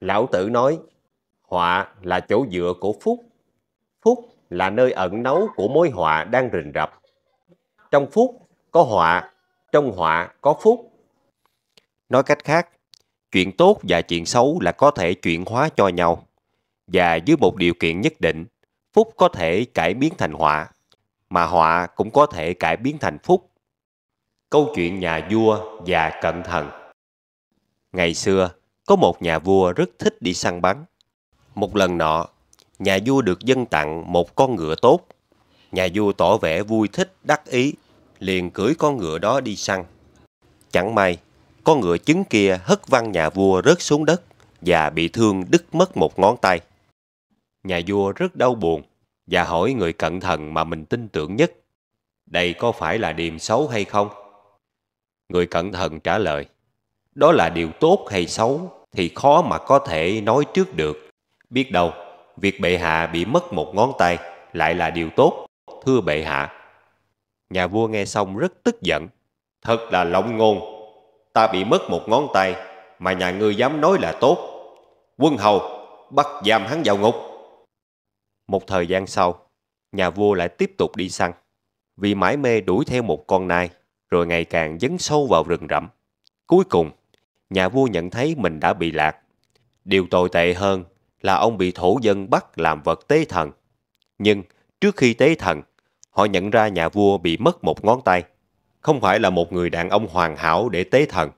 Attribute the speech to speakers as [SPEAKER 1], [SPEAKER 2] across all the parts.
[SPEAKER 1] Lão tử nói, họa là chỗ dựa của phúc. Phúc là nơi ẩn nấu của mối họa đang rình rập. Trong phúc có họa, trong họa có phúc. Nói cách khác, chuyện tốt và chuyện xấu là có thể chuyển hóa cho nhau. Và dưới một điều kiện nhất định, phúc có thể cải biến thành họa, mà họa cũng có thể cải biến thành phúc. Câu chuyện nhà vua và cận thần Ngày xưa, có một nhà vua rất thích đi săn bắn. Một lần nọ, nhà vua được dân tặng một con ngựa tốt. Nhà vua tỏ vẻ vui thích, đắc ý, liền cưỡi con ngựa đó đi săn. Chẳng may, con ngựa trứng kia hất văng nhà vua rớt xuống đất và bị thương đứt mất một ngón tay. Nhà vua rất đau buồn và hỏi người cẩn thận mà mình tin tưởng nhất, đây có phải là điềm xấu hay không? Người cẩn thận trả lời, đó là điều tốt hay xấu thì khó mà có thể nói trước được. Biết đâu, việc bệ hạ bị mất một ngón tay lại là điều tốt, thưa bệ hạ. Nhà vua nghe xong rất tức giận. Thật là lộng ngôn, ta bị mất một ngón tay mà nhà ngươi dám nói là tốt. Quân hầu, bắt giam hắn vào ngục. Một thời gian sau, nhà vua lại tiếp tục đi săn. Vì mãi mê đuổi theo một con nai, rồi ngày càng dấn sâu vào rừng rậm. Cuối cùng, nhà vua nhận thấy mình đã bị lạc. Điều tồi tệ hơn là ông bị thổ dân bắt làm vật tế thần. Nhưng trước khi tế thần, họ nhận ra nhà vua bị mất một ngón tay. Không phải là một người đàn ông hoàn hảo để tế thần,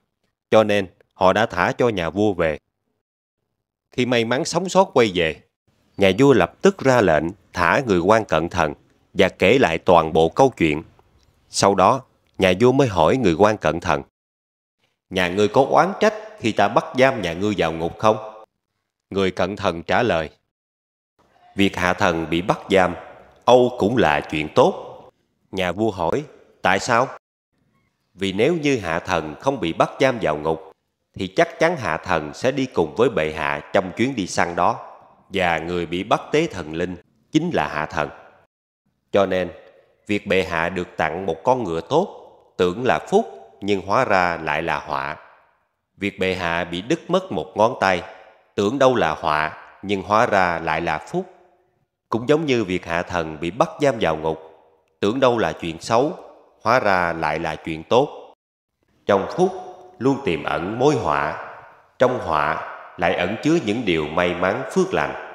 [SPEAKER 1] cho nên họ đã thả cho nhà vua về. Khi may mắn sống sót quay về, nhà vua lập tức ra lệnh thả người quan cận thần và kể lại toàn bộ câu chuyện. Sau đó, nhà vua mới hỏi người quan cận thần nhà ngươi có oán trách khi ta bắt giam nhà ngươi vào ngục không? Người cẩn thận trả lời. Việc hạ thần bị bắt giam, Âu cũng là chuyện tốt. Nhà vua hỏi, tại sao? Vì nếu như hạ thần không bị bắt giam vào ngục, thì chắc chắn hạ thần sẽ đi cùng với bệ hạ trong chuyến đi săn đó. Và người bị bắt tế thần linh chính là hạ thần. Cho nên, việc bệ hạ được tặng một con ngựa tốt, tưởng là phúc nhưng hóa ra lại là họa. Việc bệ hạ bị đứt mất một ngón tay, tưởng đâu là họa, nhưng hóa ra lại là phúc. Cũng giống như việc hạ thần bị bắt giam vào ngục, tưởng đâu là chuyện xấu, hóa ra lại là chuyện tốt. Trong phúc luôn tiềm ẩn mối họa, trong họa lại ẩn chứa những điều may mắn phước lành.